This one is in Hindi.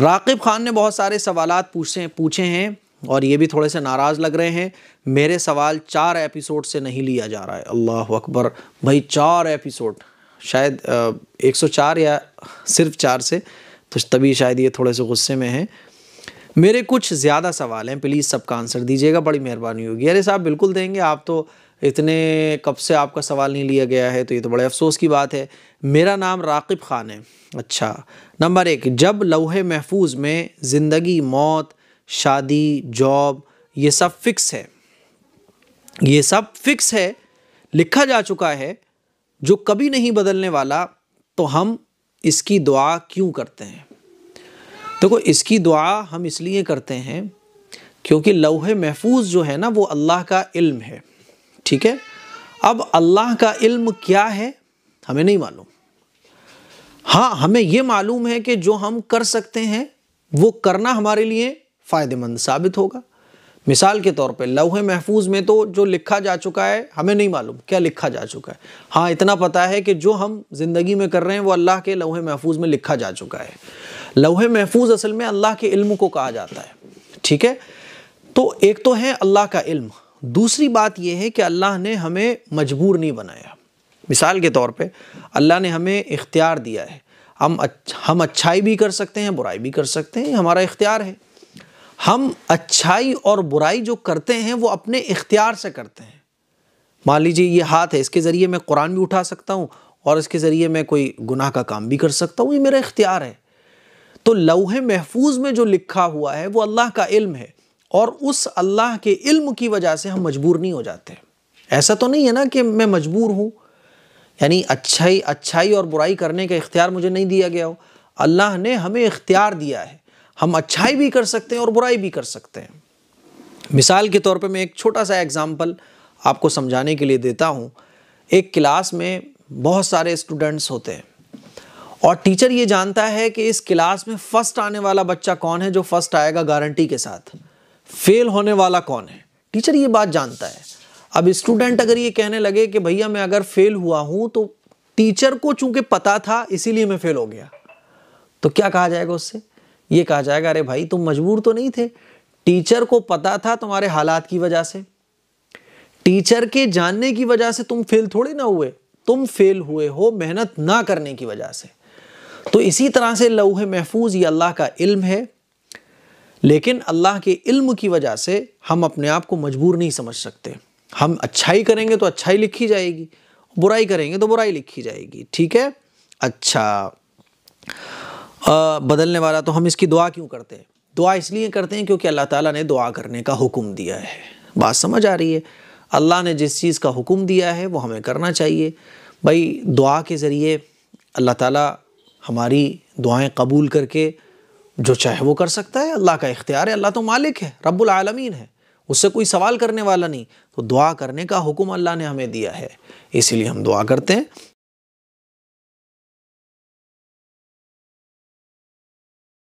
राकिब खान ने बहुत सारे सवाल पूछे पूछे हैं और ये भी थोड़े से नाराज़ लग रहे हैं मेरे सवाल चार एपिसोड से नहीं लिया जा रहा है अल्लाह अकबर भाई चार एपिसोड शायद एक सौ चार या सिर्फ चार से तो तभी शायद ये थोड़े से गुस्से में हैं मेरे कुछ ज़्यादा सवाल हैं प्लीज़ सबका आंसर दीजिएगा बड़ी मेहरबानी होगी अरे साहब बिल्कुल देंगे आप तो इतने कब से आपका सवाल नहीं लिया गया है तो ये तो बड़े अफसोस की बात है मेरा नाम राकिब ख़ान है अच्छा नंबर एक जब लोहे महफूज में ज़िंदगी मौत शादी जॉब ये सब फिक्स है ये सब फिक्स है लिखा जा चुका है जो कभी नहीं बदलने वाला तो हम इसकी दुआ क्यों करते हैं देखो इसकी दुआ हम इसलिए करते हैं क्योंकि लोहे महफूज जो है ना वो अल्लाह का इल्म है ठीक है अब अल्लाह का इल्म क्या है हमें नहीं मालूम हाँ हमें ये मालूम है कि जो हम कर सकते हैं वो करना हमारे लिए फ़ायदेमंद साबित होगा मिसाल के तौर पे लौहे महफूज में तो जो लिखा जा चुका है हमें नहीं मालूम क्या लिखा जा चुका है हाँ इतना पता है कि जो हम ज़िंदगी में कर रहे हैं वो अल्लाह के लौहे महफूज में लिखा जा चुका है लौह महफूज असल में अल्लाह के इल्म को कहा जाता है ठीक है तो एक तो है अल्लाह का इल्म दूसरी बात यह है कि अल्लाह ने हमें मजबूर नहीं बनाया मिसाल के तौर पे अल्लाह ने हमें इख्तियार दिया है हम अच्छा, हम अच्छाई भी कर सकते हैं बुराई भी कर सकते हैं हमारा इख्तियार है हम अच्छाई और बुराई जो करते हैं वो अपने इख्तियार से करते हैं मान लीजिए ये हाथ है इसके ज़रिए मैं कुरान भी उठा सकता हूँ और इसके ज़रिए मैं कोई गुनाह का काम भी कर सकता हूँ ये मेरा इख्तियार है तो लौह महफूज में जो लिखा हुआ है वो अल्लाह का इल्म है और उस अल्लाह के इल्म की वजह से हम मजबूर नहीं हो जाते ऐसा तो नहीं है ना कि मैं मजबूर हूँ यानी अच्छाई अच्छाई और बुराई करने का इख्तियार मुझे नहीं दिया गया हो अल्लाह ने हमें इख्तियार दिया है हम अच्छाई भी कर सकते हैं और बुराई भी कर सकते हैं मिसाल के तौर पर मैं एक छोटा सा एग्ज़ाम्पल आपको समझाने के लिए देता हूँ एक क्लास में बहुत सारे स्टूडेंट्स होते हैं और टीचर ये जानता है कि इस क्लास में फर्स्ट आने वाला बच्चा कौन है जो फर्स्ट आएगा गारंटी के साथ फेल होने वाला कौन है टीचर ये बात जानता है अब स्टूडेंट अगर ये कहने लगे कि भैया मैं अगर फेल हुआ हूं तो टीचर को चूंकि पता था इसीलिए मैं फेल हो गया तो क्या कहा जाएगा उससे ये कहा जाएगा अरे भाई तुम मजबूर तो नहीं थे टीचर को पता था तुम्हारे हालात की वजह से टीचर के जानने की वजह से तुम फेल थोड़े ना हुए तुम फेल हुए हो मेहनत ना करने की वजह से तो इसी तरह से लौह महफूज ये अल्लाह का इल्म है लेकिन अल्लाह के इल्म की वजह से हम अपने आप को मजबूर नहीं समझ सकते हम अच्छाई करेंगे तो अच्छाई लिखी जाएगी बुराई करेंगे तो बुराई लिखी जाएगी ठीक है अच्छा आ, बदलने वाला तो हम इसकी दुआ क्यों करते हैं दुआ इसलिए करते हैं क्योंकि अल्लाह ताला ने दुआ करने का हुक्म दिया है बात समझ आ रही है अल्लाह ने जिस चीज़ का हुक्म दिया है वो हमें करना चाहिए भाई दुआ के ज़रिए अल्लाह ताला हमारी दुआएं कबूल करके जो चाहे वो कर सकता है अल्लाह का इख्तियार है अल्लाह तो मालिक है रब्बुल आलमीन है उससे कोई सवाल करने वाला नहीं तो दुआ करने का हुक्म अल्लाह ने हमें दिया है इसीलिए हम दुआ करते हैं